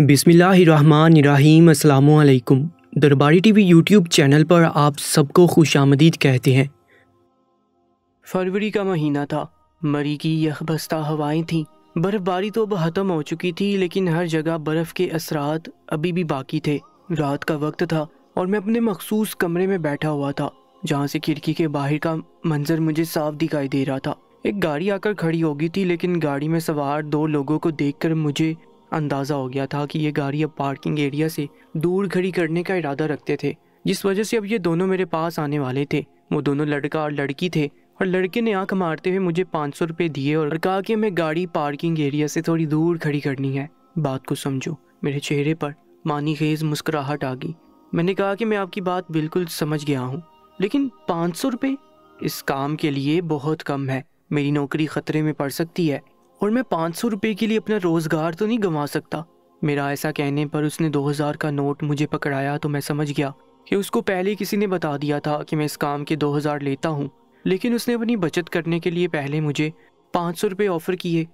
बिसमीम् अल्लाम दरबारी TV YouTube channel पर आप सबको खुश आमदीद कहते हैं फरवरी का महीना था मरी की बस्ता हवाएं थीं बर्फ़बारी तो अब ख़त्म हो चुकी थी लेकिन हर जगह बर्फ़ के असरात अभी भी बाकी थे रात का वक्त था और मैं अपने मखसूस कमरे में बैठा हुआ था जहाँ से खिड़की के बाहर का मंजर मुझे साफ दिखाई दे रहा था एक गाड़ी आकर खड़ी हो गई थी लेकिन गाड़ी में सवार दो लोगों को देखकर मुझे अंदाज़ा हो गया था कि ये गाड़ी अब पार्किंग एरिया से दूर खड़ी करने का इरादा रखते थे जिस वजह से अब ये दोनों मेरे पास आने वाले थे वो दोनों लड़का और लड़की थे और लड़के ने आंख मारते हुए मुझे पाँच सौ रुपये दिए और कहा कि हमें गाड़ी पार्किंग एरिया से थोड़ी दूर खड़ी करनी है बात को समझो मेरे चेहरे पर मानी खेज मुस्कुराहट आ गई मैंने कहा कि मैं आपकी बात बिल्कुल समझ गया हूँ लेकिन पाँच सौ रुपये इस काम के लिए बहुत कम है मेरी नौकरी खतरे में पड़ सकती है और मैं पाँच सौ रुपये के लिए अपना रोज़गार तो नहीं गंवा सकता मेरा ऐसा कहने पर उसने दो हज़ार का नोट मुझे पकड़ाया तो मैं समझ गया कि उसको पहले किसी ने बता दिया था कि मैं इस काम के दो हज़ार लेता हूँ लेकिन उसने अपनी बचत करने के लिए पहले मुझे पाँच सौ रुपये ऑफ़र किए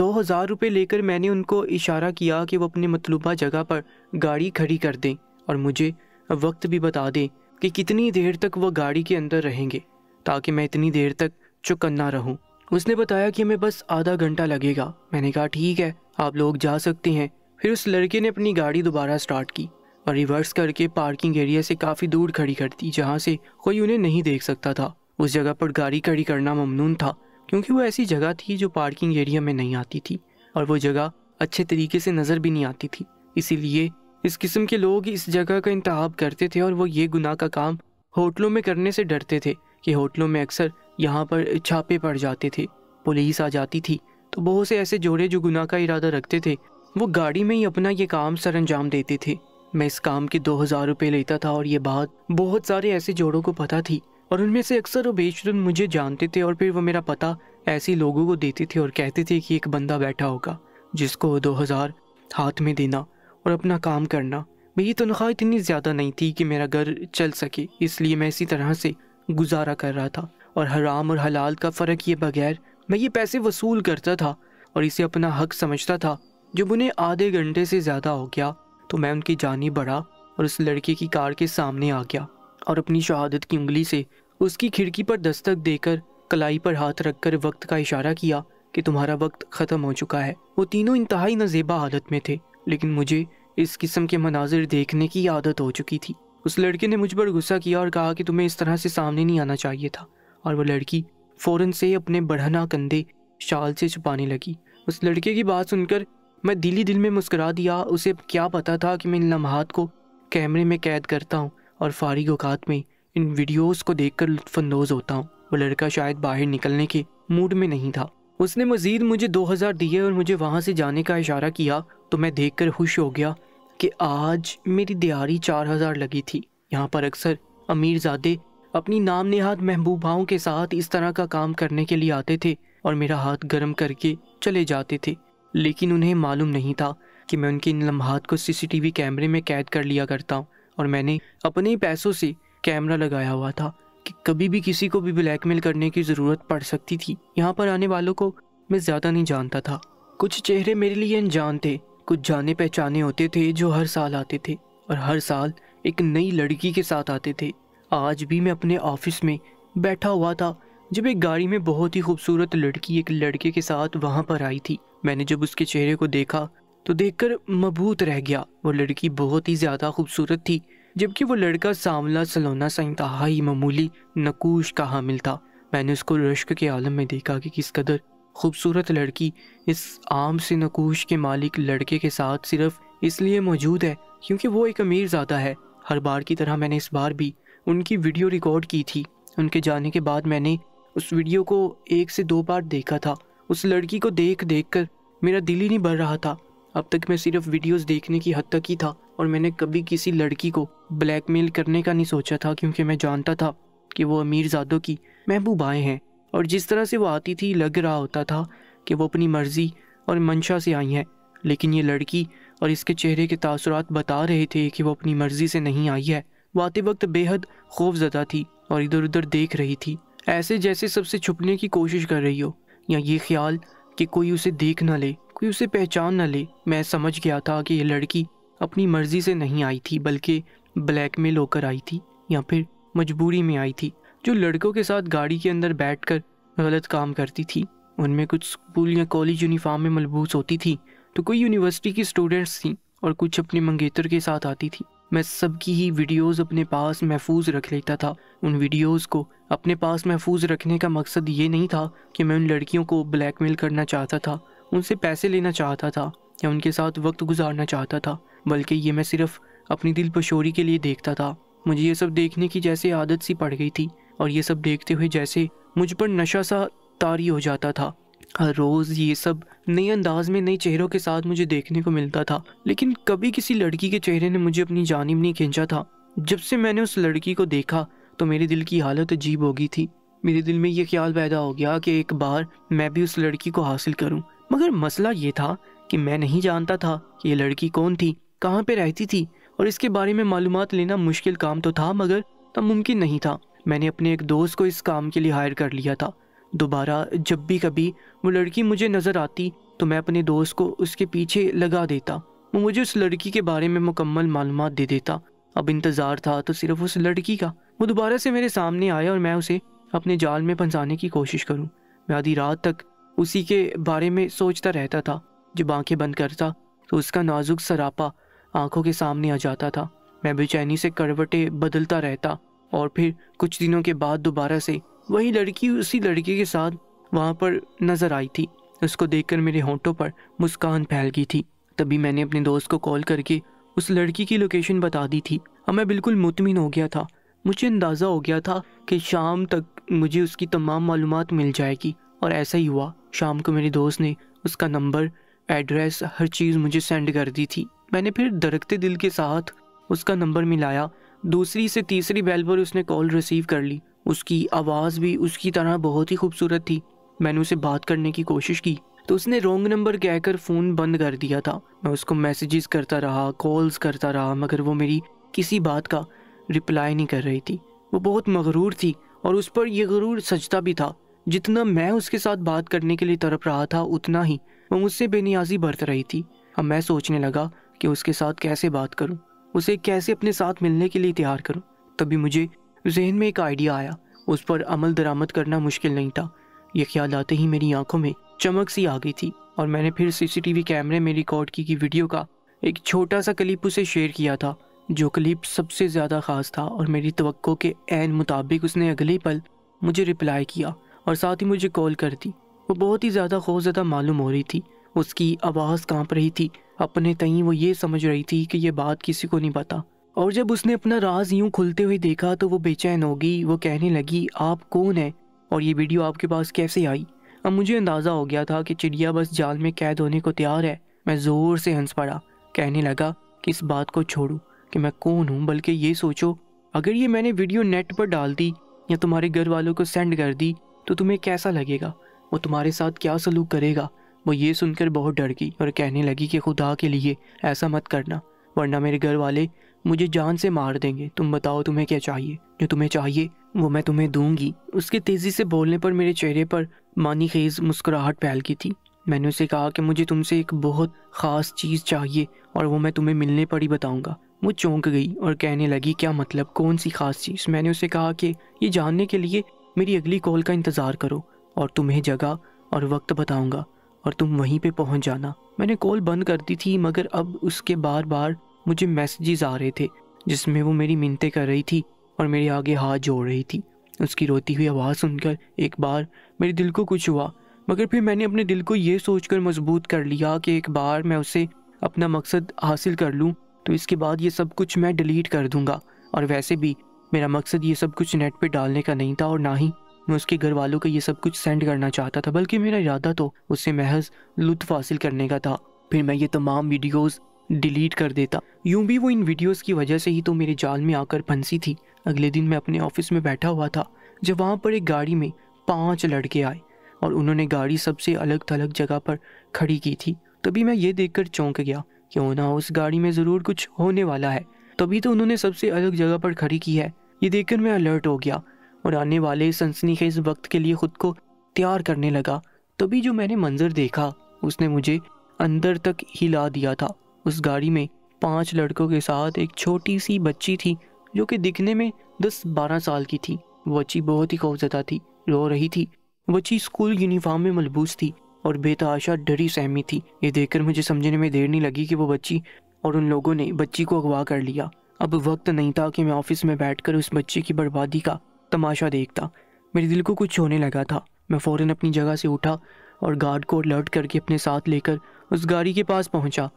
दो हज़ार रुपये लेकर मैंने उनको इशारा किया कि वो अपने मतलूबा जगह पर गाड़ी खड़ी कर दें और मुझे वक्त भी बता दें कि कितनी देर तक वह गाड़ी के अंदर रहेंगे ताकि मैं इतनी देर तक चुकन्ना रहूँ उसने बताया कि हमें बस आधा घंटा लगेगा मैंने कहा ठीक है आप लोग जा सकते हैं फिर उस लड़के ने अपनी गाड़ी दोबारा स्टार्ट की और रिवर्स करके पार्किंग एरिया से काफ़ी दूर खड़ी कर दी जहाँ से कोई उन्हें नहीं देख सकता था उस जगह पर गाड़ी खड़ी करना ममनून था क्योंकि वो ऐसी जगह थी जो पार्किंग एरिया में नहीं आती थी और वो जगह अच्छे तरीके से नज़र भी नहीं आती थी इसीलिए इस किस्म के लोग इस जगह का इंतहाब करते थे और वो ये गुनाह का काम होटलों में करने से डरते थे कि होटलों में अक्सर यहाँ पर छापे पड़ जाते थे पुलिस आ जाती थी तो बहुत से ऐसे जोड़े जो गुना का इरादा रखते थे वो गाड़ी में ही अपना ये काम सर अंजाम देते थे मैं इस काम के दो हज़ार रुपये लेता था और ये बात बहुत सारे ऐसे जोड़ों को पता थी और उनमें से अक्सर वो बेचर मुझे जानते थे और फिर वो मेरा पता ऐसे लोगों को देते थे और कहते थे कि एक बंदा बैठा होगा जिसको दो हज़ार हाथ में देना और अपना काम करना मेरी तनख्वाह इतनी ज़्यादा नहीं थी कि मेरा घर चल सके इसलिए मैं इसी तरह से गुजारा कर रहा था और हराम और हलाल का फ़र्क ये बगैर मैं ये पैसे वसूल करता था और इसे अपना हक समझता था जब उन्हें आधे घंटे से ज़्यादा हो गया तो मैं उनकी जानी बढ़ा और उस लड़के की कार के सामने आ गया और अपनी शहादत की उंगली से उसकी खिड़की पर दस्तक देकर कलाई पर हाथ रखकर वक्त का इशारा किया कि तुम्हारा वक्त ख़त्म हो चुका है वो तीनों इंतहाई नजेबा हालत में थे लेकिन मुझे इस किस्म के मनाजिर देखने की आदत हो चुकी थी उस लड़के ने मुझ पर गुस्सा किया और कहा कि तुम्हें इस तरह से सामने नहीं आना चाहिए था और वो लड़की फ़ौरन से अपने बढ़ना कंधे शाल से छुपाने लगी उस लड़के की बात सुनकर मैं दिली दिल में मुस्करा दिया उसे क्या पता था कि मैं इन लम्हात को कैमरे में कैद करता हूँ और फारिग अवकात में इन वीडियोस को देखकर लुत्फानंदोज़ होता हूँ वो लड़का शायद बाहर निकलने के मूड में नहीं था उसने मज़ीद मुझे 2000 दिए और मुझे वहाँ से जाने का इशारा किया तो मैं देखकर खुश हो गया कि आज मेरी दिहाड़ी चार हज़ार लगी थी यहाँ पर अक्सर अमीरजादे अपनी नाम नेहाद महबूबाओं के साथ इस तरह का काम करने के लिए आते थे और मेरा हाथ गर्म करके चले जाते थे लेकिन उन्हें मालूम नहीं था कि मैं उनके इन लम्हात को सीसीटीवी कैमरे में कैद कर लिया करता हूँ और मैंने अपने पैसों से कैमरा लगाया हुआ था कि कभी भी किसी को भी ब्लैकमेल करने की ज़रूरत पड़ सकती थी यहाँ पर आने वालों को मैं ज़्यादा नहीं जानता था कुछ चेहरे मेरे लिए अनजान थे कुछ जाने पहचाने होते थे जो हर साल आते थे और हर साल एक नई लड़की के साथ आते थे आज भी मैं अपने ऑफिस में बैठा हुआ था जब एक गाड़ी में बहुत ही खूबसूरत लड़की एक लड़के के साथ वहाँ पर आई थी मैंने जब उसके चेहरे को देखा तो देखकर मबूत रह गया वो लड़की बहुत ही ज़्यादा खूबसूरत थी जबकि वो लड़का सांवला सलोना सा इंतहाई मामूली नकूश का हामिल था मैंने उसको रश्क के आलम में देखा कि किस कदर खूबसूरत लड़की इस आम से नकूश के मालिक लड़के के साथ सिर्फ इसलिए मौजूद है क्योंकि वो एक अमीर ज़्यादा है हर बार की तरह मैंने इस बार भी उनकी वीडियो रिकॉर्ड की थी उनके जाने के बाद मैंने उस वीडियो को एक से दो बार देखा था उस लड़की को देख देख कर मेरा दिल ही नहीं भर रहा था अब तक मैं सिर्फ वीडियोस देखने की हद तक ही था और मैंने कभी किसी लड़की को ब्लैकमेल करने का नहीं सोचा था क्योंकि मैं जानता था कि वो अमीर ज़ादों की महबूबाएँ हैं और जिस तरह से वो आती थी लग रहा होता था कि वो अपनी मर्ज़ी और मंशा से आई है लेकिन ये लड़की और इसके चेहरे के तासरात बता रहे थे कि वो अपनी मर्ज़ी से नहीं आई है वो आते वक्त बेहद खौफजदा थी और इधर उधर देख रही थी ऐसे जैसे सबसे छुपने की कोशिश कर रही हो या ये ख्याल कि कोई उसे देख ना ले कोई उसे पहचान ना ले मैं समझ गया था कि यह लड़की अपनी मर्ज़ी से नहीं आई थी बल्कि ब्लैकमेल होकर आई थी या फिर मजबूरी में आई थी जो लड़कों के साथ गाड़ी के अंदर बैठकर गलत काम करती थी उनमें कुछ स्कूल या कॉलेज यूनिफॉर्म में मलबूस होती थी तो कोई यूनिवर्सिटी की स्टूडेंट्स थी और कुछ अपने मंगेतर के साथ आती थी मैं सबकी ही वीडियोस अपने पास महफूज रख लेता था उन वीडियोस को अपने पास महफूज रखने का मकसद ये नहीं था कि मैं उन लड़कियों को ब्लैकमेल करना चाहता था उनसे पैसे लेना चाहता था या उनके साथ वक्त गुजारना चाहता था बल्कि ये मैं सिर्फ अपनी दिल पशोरी के लिए देखता था मुझे ये सब देखने की जैसे आदत सी पड़ गई थी और ये सब देखते हुए जैसे मुझ पर नशा सा तारी हो जाता था हर रोज़ ये सब नए अंदाज में नए चेहरों के साथ मुझे देखने को मिलता था लेकिन कभी किसी लड़की के चेहरे ने मुझे अपनी जानब नहीं खींचा था जब से मैंने उस लड़की को देखा तो मेरे दिल की हालत अजीब हो गई थी मेरे दिल में ये ख्याल पैदा हो गया कि एक बार मैं भी उस लड़की को हासिल करूं मगर मसला ये था कि मैं नहीं जानता था कि ये लड़की कौन थी कहाँ पे रहती थी और इसके बारे में मालूम लेना मुश्किल काम तो था मगर तब मुमकिन नहीं था मैंने अपने एक दोस्त को इस काम के लिए हायर कर लिया था दोबारा जब भी कभी वो लड़की मुझे नज़र आती तो मैं अपने दोस्त को उसके पीछे लगा देता वो मुझे उस लड़की के बारे में मुकम्मल मालूम दे देता अब इंतज़ार था तो सिर्फ उस लड़की का वो दोबारा से मेरे सामने आया और मैं उसे अपने जाल में फंसाने की कोशिश करूँ मैं आधी रात तक उसी के बारे में सोचता रहता था जब आंखें बंद करता तो उसका नाजुक सरापा आँखों के सामने आ जाता था मैं बेचैनी से करवटें बदलता रहता और फिर कुछ दिनों के बाद दोबारा से वही लड़की उसी लड़के के साथ वहाँ पर नज़र आई थी उसको देखकर मेरे होंठों पर मुस्कान फैल गई थी तभी मैंने अपने दोस्त को कॉल करके उस लड़की की लोकेशन बता दी थी अब मैं बिल्कुल मुतमिन हो गया था मुझे अंदाज़ा हो गया था कि शाम तक मुझे उसकी तमाम मालूम मिल जाएगी और ऐसा ही हुआ शाम को मेरे दोस्त ने उसका नंबर एड्रेस हर चीज़ मुझे सेंड कर दी थी मैंने फिर दरकते दिल के साथ उसका नंबर मिलाया दूसरी से तीसरी बेल पर उसने कॉल रिसीव कर ली उसकी आवाज़ भी उसकी तरह बहुत ही खूबसूरत थी मैंने उसे बात करने की कोशिश की तो उसने रॉन्ग नंबर कहकर फ़ोन बंद कर दिया था मैं उसको मैसेजेस करता रहा कॉल्स करता रहा मगर वो मेरी किसी बात का रिप्लाई नहीं कर रही थी वो बहुत मगरूर थी और उस पर यह गरूर सजता भी था जितना मैं उसके साथ बात करने के लिए तड़प रहा था उतना ही वो मुझसे बेनियाजी बरत रही थी अब मैं सोचने लगा कि उसके साथ कैसे बात करूं उसे कैसे अपने साथ मिलने के लिए तैयार करूं तभी मुझे जहन में एक आइडिया आया उस पर अमल दरामद करना मुश्किल नहीं था यह ख्याल आते ही मेरी आंखों में चमक सी आ गई थी और मैंने फिर सीसीटीवी कैमरे में रिकॉर्ड की गई वीडियो का एक छोटा सा क्लिप उसे शेयर किया था जो क्लिप सबसे ज़्यादा ख़ास था और मेरी तो के एन मुताबिक उसने अगले पल मुझे रिप्लाई किया और साथ ही मुझे कॉल कर दी वो बहुत ही ज़्यादा खौफ ज़्यादा मालूम हो रही थी उसकी आवाज़ कांप रही थी अपने तई वो ये समझ रही थी कि ये बात किसी को नहीं पता और जब उसने अपना राज यूं खुलते हुए देखा तो वो बेचैन होगी वो कहने लगी आप कौन है और ये वीडियो आपके पास कैसे आई अब मुझे अंदाज़ा हो गया था कि चिड़िया बस जाल में कैद होने को तैयार है मैं ज़ोर से हंस पड़ा कहने लगा कि इस बात को छोड़ूँ कि मैं कौन हूँ बल्कि ये सोचो अगर ये मैंने वीडियो नेट पर डाल दी या तुम्हारे घर वालों को सेंड कर दी तो तुम्हें कैसा लगेगा वो तुम्हारे साथ क्या सलूक करेगा वो ये सुनकर बहुत डर गई और कहने लगी कि खुदा के लिए ऐसा मत करना वरना मेरे घर वाले मुझे जान से मार देंगे तुम बताओ तुम्हें क्या चाहिए जो तुम्हें चाहिए वो मैं तुम्हें दूंगी उसके तेज़ी से बोलने पर मेरे चेहरे पर मानी खेज मुस्कुराहट फैल गई थी मैंने उसे कहा कि मुझे तुमसे एक बहुत ख़ास चीज़ चाहिए और वो मैं तुम्हें मिलने पर ही बताऊँगा वो चौंक गई और कहने लगी क्या मतलब कौन सी ख़ास चीज़ मैंने उसे कहा कि ये जानने के लिए मेरी अगली कॉल का इंतज़ार करो और तुम्हें जगह और वक्त बताऊँगा और तुम वहीं पे पहुंच जाना मैंने कॉल बंद कर दी थी मगर अब उसके बार बार मुझे मैसेजेस आ रहे थे जिसमें वो मेरी मिनतें कर रही थी और मेरे आगे हाथ जोड़ रही थी उसकी रोती हुई आवाज़ सुनकर एक बार मेरे दिल को कुछ हुआ मगर फिर मैंने अपने दिल को ये सोचकर मजबूत कर लिया कि एक बार मैं उसे अपना मकसद हासिल कर लूँ तो इसके बाद ये सब कुछ मैं डिलीट कर दूँगा और वैसे भी मेरा मकसद ये सब कुछ नेट पे डालने का नहीं था और ना ही मैं उसके घर वालों को ये सब कुछ सेंड करना चाहता था बल्कि मेरा इरादा तो उससे महज लुत्फ हासिल करने का था फिर मैं ये तमाम वीडियोस डिलीट कर देता यूं भी वो इन वीडियोस की वजह से ही तो मेरे जाल में आकर फंसी थी अगले दिन मैं अपने ऑफिस में बैठा हुआ था जब वहाँ पर एक गाड़ी में पाँच लड़के आए और उन्होंने गाड़ी सबसे अलग थलग जगह पर खड़ी की थी तभी मैं ये देखकर चौंक गया क्यों ना उस गाड़ी में ज़रूर कुछ होने वाला है तभी तो उन्होंने सबसे अलग जगह पर खड़ी की है ये देखकर मैं अलर्ट हो गया और आने वाले सनसनीखेज वक्त के लिए ख़ुद को तैयार करने लगा तभी जो मैंने मंज़र देखा उसने मुझे अंदर तक हिला दिया था उस गाड़ी में पांच लड़कों के साथ एक छोटी सी बच्ची थी जो कि दिखने में दस बारह साल की थी बच्ची बहुत ही खौफजदा थी रो रही थी बच्ची स्कूल यूनिफॉर्म में मलबूस थी और बेतहाशा डरी सहमी थी ये देखकर मुझे समझने में देर नहीं लगी कि वो बच्ची और उन लोगों ने बच्ची को अगवा कर लिया अब वक्त नहीं था कि मैं ऑफिस में बैठकर उस बच्ची की बर्बादी का तमाशा देखता मेरे दिल को कुछ होने लगा था मैं फ़ौर अपनी जगह से उठा और गार्ड को अलर्ट करके अपने साथ लेकर उस गाड़ी के पास पहुंचा।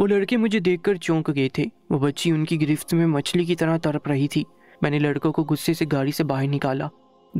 वो लड़के मुझे देखकर चौंक गए थे वो बच्ची उनकी गिरफ्त में मछली की तरह तड़प रही थी मैंने लड़कों को गुस्से से गाड़ी से बाहर निकाला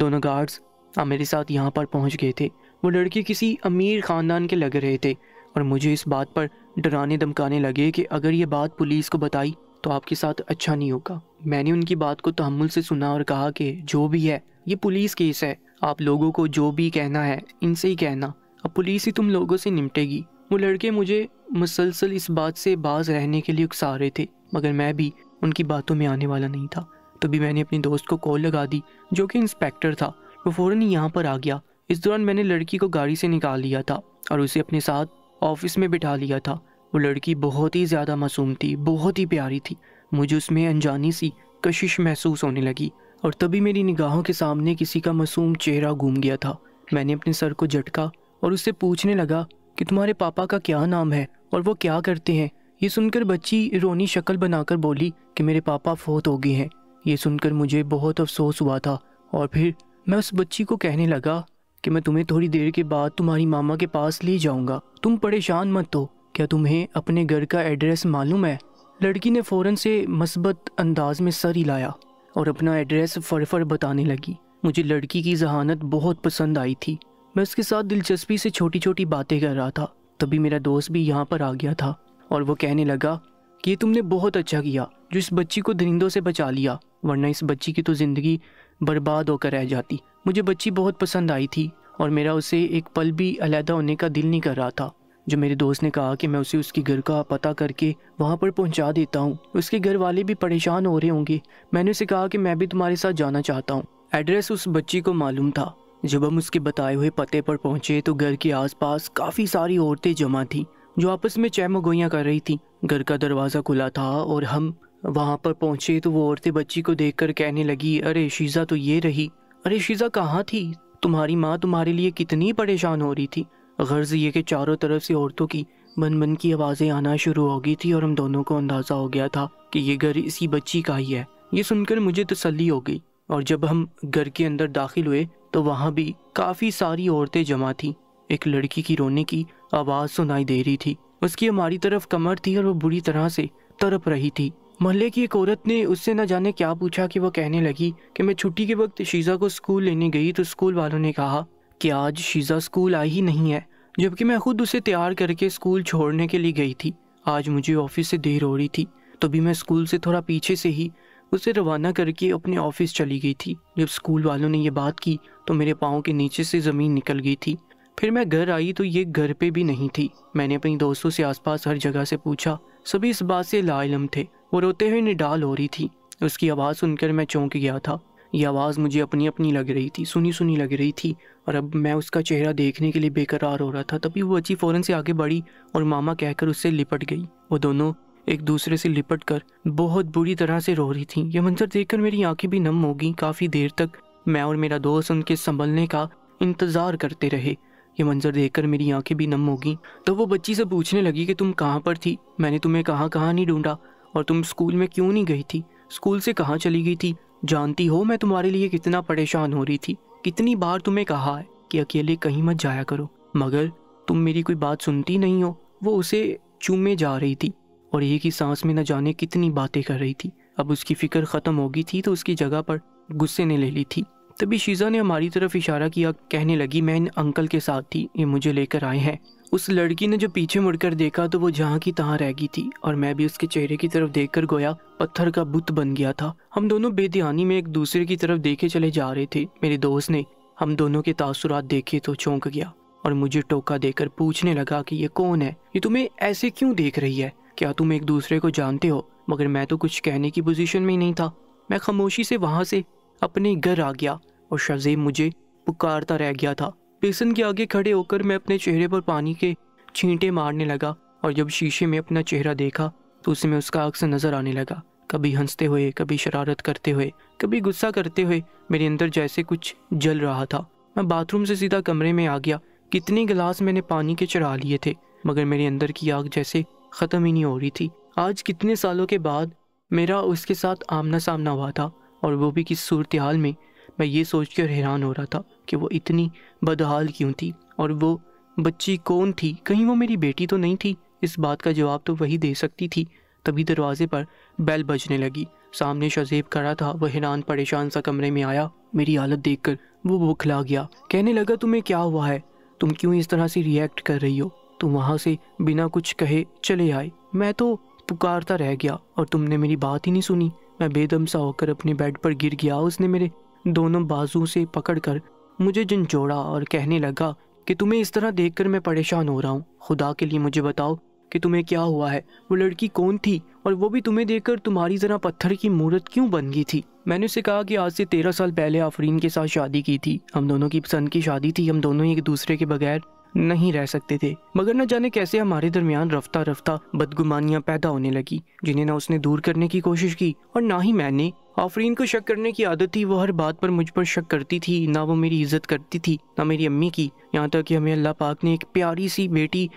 दोनों गार्ड्स अब मेरे साथ यहाँ पर पहुँच गए थे वो लड़के किसी अमीर ख़ानदान के लग रहे थे और मुझे इस बात पर डराने धमकाने लगे कि अगर ये बात पुलिस को बताई तो आपके साथ अच्छा नहीं होगा मैंने उनकी बात को तहमुल से सुना और कहा कि जो भी है ये पुलिस केस है आप लोगों को जो भी कहना है इनसे ही कहना अब पुलिस ही तुम लोगों से निपटेगी वो लड़के मुझे मुसलसल इस बात से बाज रहने के लिए उकसा रहे थे मगर मैं भी उनकी बातों में आने वाला नहीं था तभी मैंने अपने दोस्त को कॉल लगा दी जो कि इंस्पेक्टर था वो फ़ौरन ही यहाँ पर आ गया इस दौरान मैंने लड़की को गाड़ी से निकाल लिया था और उसे अपने साथ ऑफिस में बिठा लिया था वो लड़की बहुत ही ज़्यादा मासूम थी बहुत ही प्यारी थी मुझे उसमें अनजानी सी कशिश महसूस होने लगी और तभी मेरी निगाहों के सामने किसी का मासूम चेहरा घूम गया था मैंने अपने सर को झटका और उससे पूछने लगा कि तुम्हारे पापा का क्या नाम है और वो क्या करते हैं ये सुनकर बच्ची रोनी शक्ल बनाकर बोली कि मेरे पापा फोत हो गए हैं ये सुनकर मुझे बहुत अफसोस हुआ था और फिर मैं उस बच्ची को कहने लगा कि मैं तुम्हें थोड़ी देर के बाद तुम्हारी मामा के पास ले जाऊंगा तुम परेशान मत हो क्या तुम्हें अपने घर का एड्रेस मालूम है लड़की ने फ़ौरन से मस्बत अंदाज में सर हिलाया और अपना एड्रेस फरफर बताने लगी मुझे लड़की की जहानत बहुत पसंद आई थी मैं उसके साथ दिलचस्पी से छोटी छोटी बातें कर रहा था तभी मेरा दोस्त भी यहाँ पर आ गया था और वो कहने लगा कि ये तुमने बहुत अच्छा किया जो इस बच्ची को दरिंदों से बचा लिया वरना इस बच्ची की तो ज़िंदगी बर्बाद होकर रह जाती मुझे बच्ची बहुत पसंद आई थी और मेरा उसे एक पल भी अलहदा होने का दिल नहीं कर रहा था जो मेरे दोस्त ने कहा कि मैं उसे उसके घर का पता करके वहाँ पर पहुँचा देता हूँ उसके घर वाले भी परेशान हो रहे होंगे मैंने उसे कहा कि मैं भी तुम्हारे साथ जाना चाहता हूँ एड्रेस उस बच्ची को मालूम था जब हम उसके बताए हुए पते पर पहुंचे तो घर के आसपास काफ़ी सारी औरतें जमा थीं जो आपस में चैमगोइयाँ कर रही थीं घर का दरवाज़ा खुला था और हम वहाँ पर पहुँचे तो वो औरतें बच्ची को देखकर कहने लगी अरे शीज़ा तो ये रही अरे शीज़ा कहाँ थी तुम्हारी माँ तुम्हारे लिए कितनी परेशान हो रही थी गर्ज ये कि चारों तरफ से औरतों की मन मन की आवाज़ें आना शुरू हो गई थी और हम दोनों को अंदाज़ा हो गया था कि ये घर इसी बच्ची का ही है ये सुनकर मुझे तसली हो गई और जब हम घर के अंदर दाखिल हुए तो वहाँ भी काफ़ी सारी औरतें जमा थी एक लड़की की रोने की आवाज़ सुनाई दे रही थी उसकी हमारी तरफ कमर थी और वो बुरी तरह से तरप रही थी मोहल्ले की एक औरत ने उससे न जाने क्या पूछा कि वो कहने लगी कि मैं छुट्टी के वक्त शीज़ा को स्कूल लेने गई तो स्कूल वालों ने कहा कि आज शीज़ा स्कूल आई ही नहीं है जबकि मैं खुद उसे तैयार करके स्कूल छोड़ने के लिए गई थी आज मुझे ऑफिस से देर हो रही थी तभी मैं स्कूल से थोड़ा पीछे से ही उसे रवाना करके अपने ऑफिस चली गई थी जब स्कूल वालों ने ये बात की तो मेरे पाँव के नीचे से ज़मीन निकल गई थी फिर मैं घर आई तो ये घर पे भी नहीं थी मैंने अपने दोस्तों से आसपास हर जगह से पूछा सभी इस बात से लाइलम थे वो रोते हुए निडाल हो रही थी उसकी आवाज़ सुनकर मैं चौंक गया था ये आवाज़ मुझे अपनी अपनी लग रही थी सुनी सुनी लग रही थी और अब मैं उसका चेहरा देखने के लिए बेकरार हो रहा था तभी वो अच्छी फ़ौरन से आगे बढ़ी और मामा कहकर उससे लिपट गई वो दोनों एक दूसरे से लिपट कर बहुत बुरी तरह से रो रही थी यह मंजर देखकर मेरी आंखें भी नम हो गई काफ़ी देर तक मैं और मेरा दोस्त उनके संभलने का इंतज़ार करते रहे ये मंजर देखकर मेरी आंखें भी नम हो गई तो वो बच्ची से पूछने लगी कि तुम कहाँ पर थी मैंने तुम्हें कहाँ कहाँ नहीं ढूंढा और तुम स्कूल में क्यों नहीं गई थी स्कूल से कहाँ चली गई थी जानती हो मैं तुम्हारे लिए कितना परेशान हो रही थी कितनी बार तुम्हें कहा है कि अकेले कहीं मत जाया करो मगर तुम मेरी कोई बात सुनती नहीं हो वो उसे चूमे जा रही थी और एक ही सांस में न जाने कितनी बातें कर रही थी अब उसकी फ़िक्र ख़त्म हो गई थी तो उसकी जगह पर गुस्से ने ले ली थी तभी शीज़ा ने हमारी तरफ इशारा किया कहने लगी मैं इन अंकल के साथ थी ये मुझे लेकर आए हैं उस लड़की ने जो पीछे मुड़कर देखा तो वो जहाँ की तहाँ रह गई थी और मैं भी उसके चेहरे की तरफ देखकर गोया पत्थर का बुत बन गया था हम दोनों बेध्यानी में एक दूसरे की तरफ देखे चले जा रहे थे मेरे दोस्त ने हम दोनों के तासुरात देखे तो चौंक गया और मुझे टोका देकर पूछने लगा कि ये कौन है ये तुम्हें ऐसे क्यों देख रही है क्या तुम एक दूसरे को जानते हो मगर मैं तो कुछ कहने की पोजीशन में ही नहीं था मैं खामोशी से वहां से अपने घर आ गया और शजेब मुझे पुकारता रह गया था बेसन के आगे खड़े होकर मैं अपने चेहरे पर पानी के छींटे मारने लगा और जब शीशे में अपना चेहरा देखा तो उसमें उसका अक्स नज़र आने लगा कभी हंसते हुए कभी शरारत करते हुए कभी गुस्सा करते हुए मेरे अंदर जैसे कुछ जल रहा था मैं बाथरूम से सीधा कमरे में आ गया कितने गिलास मैंने पानी के चढ़ा लिए थे मगर मेरे अंदर की आग जैसे ख़त्म ही नहीं हो रही थी आज कितने सालों के बाद मेरा उसके साथ आमना सामना हुआ था और वो भी किस सूरत हाल में मैं ये सोच कर हैरान हो रहा था कि वो इतनी बदहाल क्यों थी और वो बच्ची कौन थी कहीं वो मेरी बेटी तो नहीं थी इस बात का जवाब तो वही दे सकती थी तभी दरवाजे पर बैल बजने लगी सामने शजेब खड़ा था वह हैरान परेशान सा कमरे में आया मेरी हालत देखकर वो बौखला गया कहने लगा तुम्हें क्या हुआ है तुम क्यों इस तरह से रिएक्ट कर रही हो तुम वहाँ से बिना कुछ कहे चले आए मैं तो पुकारता रह गया और तुमने मेरी बात ही नहीं सुनी मैं बेदम सा होकर अपने बेड पर गिर गया उसने मेरे दोनों बाजू से पकड़कर मुझे झंझोड़ा और कहने लगा कि तुम्हें इस तरह देखकर मैं परेशान हो रहा हूँ खुदा के लिए मुझे बताओ कि तुम्हें क्या हुआ है वो लड़की कौन थी और वो भी तुम्हें देखकर तुम्हारी ज़रा पत्थर की मूर्त क्यों बन गई थी मैंने उसे कहा कि आज से तेरह साल पहले आफरीन के साथ शादी की थी हम दोनों की पसंद की शादी थी हम दोनों एक दूसरे के बगैर नहीं रह सकते थे मगर न जाने कैसे हमारे दरमियान रफ्ता रफ्ता बदगुमानियां पैदा होने लगी जिन्हें ना उसने दूर करने की कोशिश की और ना ही मैंने आफरीन को शक करने की आदत थी वो हर बात पर मुझ पर शक करती थी ना वो मेरी इज्जत करती थी ना मेरी अम्मी की यहाँ तक कि हमें अल्लाह पाक ने एक प्यारी सी बेटी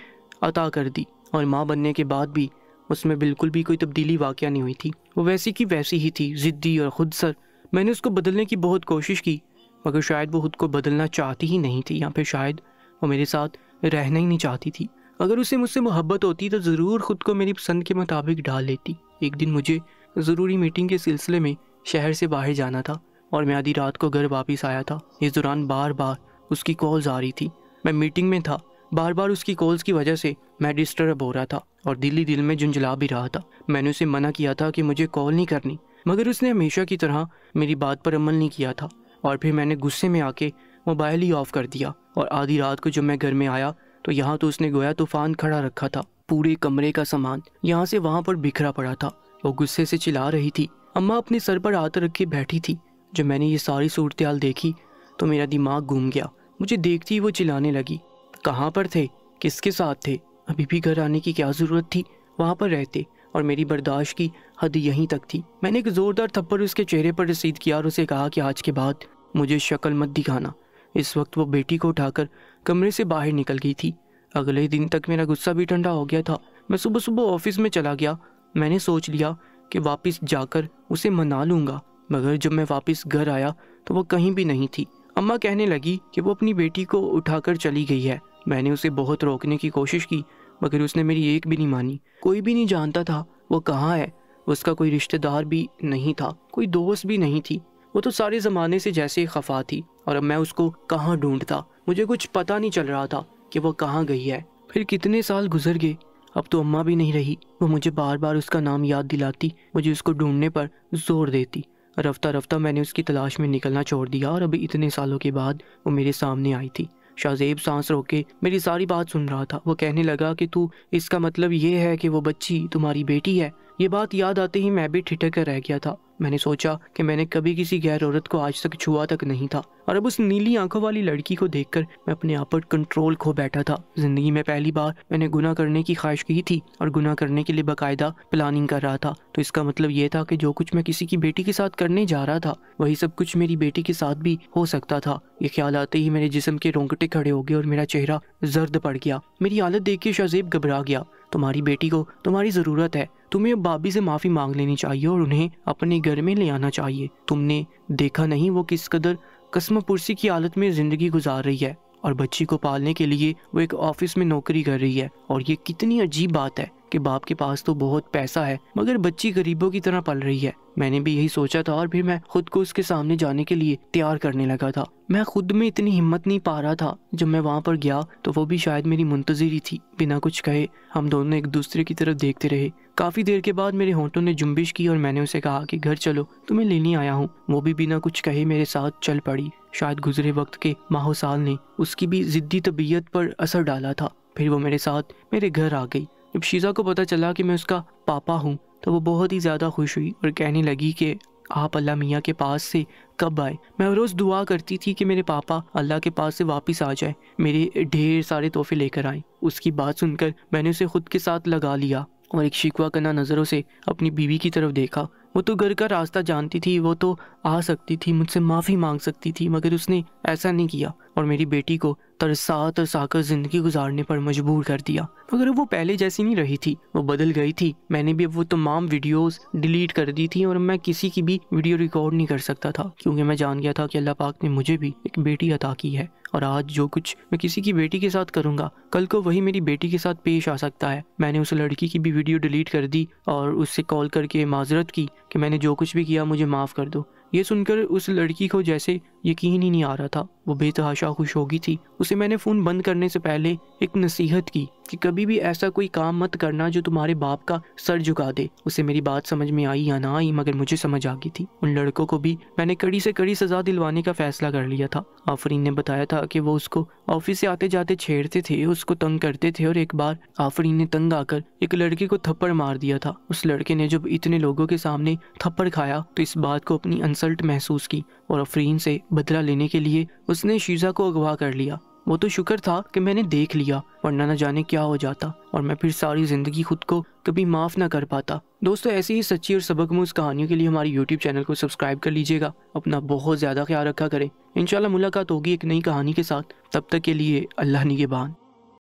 अता कर दी और माँ बनने के बाद भी उसमें बिल्कुल भी कोई तब्दीली वाक़ नहीं हुई थी वो वैसी की वैसी ही थी ज़िद्दी और खुद सर मैंने उसको बदलने की बहुत कोशिश की मगर शायद वो खुद को बदलना चाहती ही नहीं थी या फिर शायद वो मेरे साथ रहना ही नहीं चाहती थी अगर उसे मुझसे मोहब्बत होती तो ज़रूर ख़ुद को मेरी पसंद के मुताबिक ढाल लेती एक दिन मुझे ज़रूरी मीटिंग के सिलसिले में शहर से बाहर जाना था और मैं आधी रात को घर वापस आया था इस दौरान बार बार उसकी कॉल्स आ रही थी मैं मीटिंग में था बार बार उसकी कॉल्स की वजह से मैं डिस्टर्ब हो रहा था और दिल्ली दिल में झुंझला भी रहा था मैंने उसे मना किया था कि मुझे कॉल नहीं करनी मगर उसने हमेशा की तरह मेरी बात पर अमल नहीं किया था और फिर मैंने गुस्से में आके मोबाइल ही ऑफ़ कर दिया और आधी रात को जब मैं घर में आया तो यहाँ तो उसने गोया तूफान खड़ा रखा था पूरे कमरे का सामान यहाँ से वहाँ पर बिखरा पड़ा था वो गुस्से से चिल्ला रही थी अम्मा अपने सर पर हाथ रख के बैठी थी जब मैंने ये सारी सूरत हाल देखी तो मेरा दिमाग घूम गया मुझे देखती ही वो चिल्लाने लगी कहाँ पर थे किसके साथ थे अभी भी घर आने की क्या ज़रूरत थी वहाँ पर रहते और मेरी बर्दाश्त की हद यहीं तक थी मैंने एक ज़ोरदार थप्पड़ उसके चेहरे पर रसीद किया और उसे कहा कि आज के बाद मुझे शक्ल मत दिखाना इस वक्त वो बेटी को उठाकर कमरे से बाहर निकल गई थी अगले दिन तक मेरा गुस्सा भी ठंडा हो गया था मैं सुबह सुबह ऑफिस में चला गया मैंने सोच लिया कि वापस जाकर उसे मना लूंगा मगर जब मैं वापस घर आया तो वो कहीं भी नहीं थी अम्मा कहने लगी कि वो अपनी बेटी को उठाकर चली गई है मैंने उसे बहुत रोकने की कोशिश की मगर उसने मेरी एक भी नहीं मानी कोई भी नहीं जानता था वो कहाँ है उसका कोई रिश्तेदार भी नहीं था कोई दोस्त भी नहीं थी वो तो सारे ज़माने से जैसे खफा थी और अब मैं उसको कहाँ ढूंढता मुझे कुछ पता नहीं चल रहा था कि वो कहाँ गई है फिर कितने साल गुजर गए अब तो अम्मा भी नहीं रही वो मुझे बार बार उसका नाम याद दिलाती मुझे उसको ढूंढने पर जोर देती रफ्ता रफ्ता मैंने उसकी तलाश में निकलना छोड़ दिया और अभी इतने सालों के बाद वो मेरे सामने आई थी शाहजेब सांस रोके के मेरी सारी बात सुन रहा था वो कहने लगा कि तू इसका मतलब ये है कि वो बच्ची तुम्हारी बेटी है ये बात याद आते ही मैं भी ठिठक कर रह गया था मैंने सोचा कि मैंने कभी किसी गैर औरत को आज तक छुआ तक नहीं था और अब उस नीली आंखों वाली लड़की को देखकर मैं अपने आप पर कंट्रोल खो बैठा था जिंदगी में पहली बार मैंने गुना करने की ख्वाहिश की थी और गुना करने के लिए बाकायदा प्लानिंग कर रहा था तो इसका मतलब ये था कि जो कुछ मैं किसी की बेटी के साथ करने जा रहा था वही सब कुछ मेरी बेटी के साथ भी हो सकता था ये ख्याल आते ही मेरे जिसम के रोंगटे खड़े हो गए और मेरा चेहरा जर्द पड़ गया मेरी हालत देख के शहजेब घबरा गया तुम्हारी बेटी को तुम्हारी ज़रूरत है तुम्हें बाबी से माफ़ी मांग लेनी चाहिए और उन्हें अपने घर में ले आना चाहिए तुमने देखा नहीं वो किस कदर कसम पुरसी की हालत में ज़िंदगी गुजार रही है और बच्ची को पालने के लिए वो एक ऑफिस में नौकरी कर रही है और ये कितनी अजीब बात है कि बाप के पास तो बहुत पैसा है मगर बच्ची गरीबों की तरह पल रही है मैंने भी यही सोचा था और फिर मैं खुद को उसके सामने जाने के लिए तैयार करने लगा था मैं खुद में इतनी हिम्मत नहीं पा रहा था जब मैं वहाँ पर गया तो वो भी शायद मेरी मुंतजरी थी बिना कुछ कहे हम दोनों एक दूसरे की तरफ देखते रहे काफ़ी देर के बाद मेरे होंठों ने जुम्बिश की और मैंने उसे कहा कि घर चलो तुम्हें लेने आया हूँ वो भी बिना कुछ कहे मेरे साथ चल पड़ी शायद गुजरे वक्त के माहौसाल ने उसकी भी ज़िद्दी तबीयत पर असर डाला था फिर वो मेरे साथ मेरे घर आ गई जब शीज़ा को पता चला कि मैं उसका पापा हूँ तो वो बहुत ही ज़्यादा खुश हुई और कहने लगी कि आप अल्लाह मियाँ के पास से कब आए मैं रोज़ दुआ करती थी कि मेरे पापा अल्लाह के पास से वापस आ जाए मेरे ढेर सारे तोहफे लेकर आए उसकी बात सुनकर मैंने उसे खुद के साथ लगा लिया और एक शिकवा कना नज़रों से अपनी बीवी की तरफ देखा वो तो घर का रास्ता जानती थी वो तो आ सकती थी मुझसे माफ़ी मांग सकती थी मगर उसने ऐसा नहीं किया और मेरी बेटी को तरसा तरसा कर ज़िंदगी गुजारने पर मजबूर कर दिया मगर वो पहले जैसी नहीं रही थी वो बदल गई थी मैंने भी अब वो तमाम वीडियोस डिलीट कर दी थी और मैं किसी की भी वीडियो रिकॉर्ड नहीं कर सकता था क्योंकि मैं जान गया था कि अल्लाह पाक ने मुझे भी एक बेटी अदा की है और आज जो कुछ मैं किसी की बेटी के साथ करूँगा कल को वही मेरी बेटी के साथ पेश आ सकता है मैंने उस लड़की की भी वीडियो डिलीट कर दी और उससे कॉल करके माजरत की कि मैंने जो कुछ भी किया मुझे माफ़ कर दो ये सुनकर उस लड़की को जैसे यकीन ही नहीं आ रहा था वो बेतहाशा खुश होगी थी उसे मैंने फ़ोन बंद करने से पहले एक नसीहत की कि कभी भी ऐसा कोई काम मत करना जो तुम्हारे बाप का सर झुका दे उसे मेरी बात समझ में आई या ना आई मगर मुझे समझ आ गई थी उन लड़कों को भी मैंने कड़ी से कड़ी सज़ा दिलवाने का फ़ैसला कर लिया था आफरीन ने बताया था कि वो उसको ऑफिस से आते जाते छेड़ते थे उसको तंग करते थे और एक बार आफरीन ने तंग आकर एक लड़के को थप्पड़ मार दिया था उस लड़के ने जब इतने लोगों के सामने थप्पड़ खाया तो इस बात को अपनी इंसल्ट महसूस की और आफरीन से बदला लेने के लिए उसने शीजा को अगवा कर लिया वो तो शुक्र था कि मैंने देख लिया वरना न जाने क्या हो जाता और मैं फिर सारी ज़िंदगी खुद को कभी माफ़ ना कर पाता दोस्तों ऐसी ही सच्ची और सबक मुझ कहानियों के लिए हमारे YouTube चैनल को सब्सक्राइब कर लीजिएगा अपना बहुत ज़्यादा ख्याल रखा करें इंशाल्लाह मुलाकात होगी एक नई कहानी के साथ तब तक के लिए अल्लाह निगेबान